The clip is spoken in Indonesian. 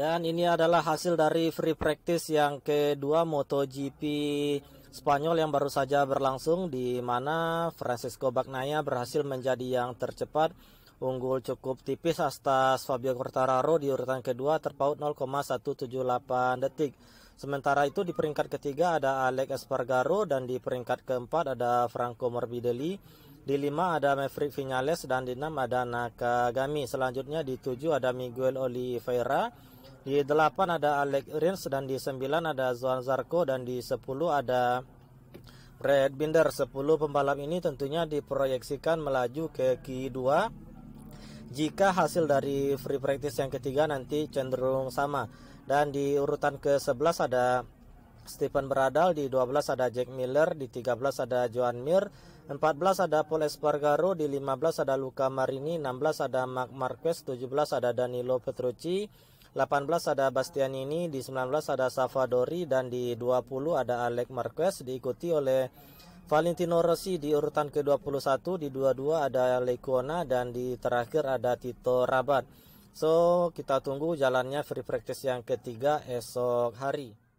Dan ini adalah hasil dari free practice yang kedua MotoGP Spanyol yang baru saja berlangsung di mana Francisco Bagnaia berhasil menjadi yang tercepat unggul cukup tipis atas Fabio Quartararo di urutan kedua terpaut 0,178 detik. Sementara itu di peringkat ketiga ada Alex Espargaro dan di peringkat keempat ada Franco Morbidelli. Di lima ada Maverick Vinales dan di enam ada Nakagami. Selanjutnya di tujuh ada Miguel Oliveira di 8 ada Alec Rins dan di 9 ada Zohan Zarko dan di 10 ada Brad Binder. 10 pembalap ini tentunya diproyeksikan melaju ke Q2 jika hasil dari free practice yang ketiga nanti cenderung sama. Dan di urutan ke-11 ada Stephen Bradal, di 12 ada Jack Miller, di 13 ada Joan Mir, 14 ada Paul Espargaro, di 15 ada Luca Marini, 16 ada Mark Marquez, 17 ada Danilo Petrucci, 18 ada Bastianini, di 19 ada Savadori dan di 20 ada Alec Marquez diikuti oleh Valentino Rossi di urutan ke-21, di 22 ada Lecuona dan di terakhir ada Tito Rabat. So, kita tunggu jalannya free practice yang ketiga esok hari.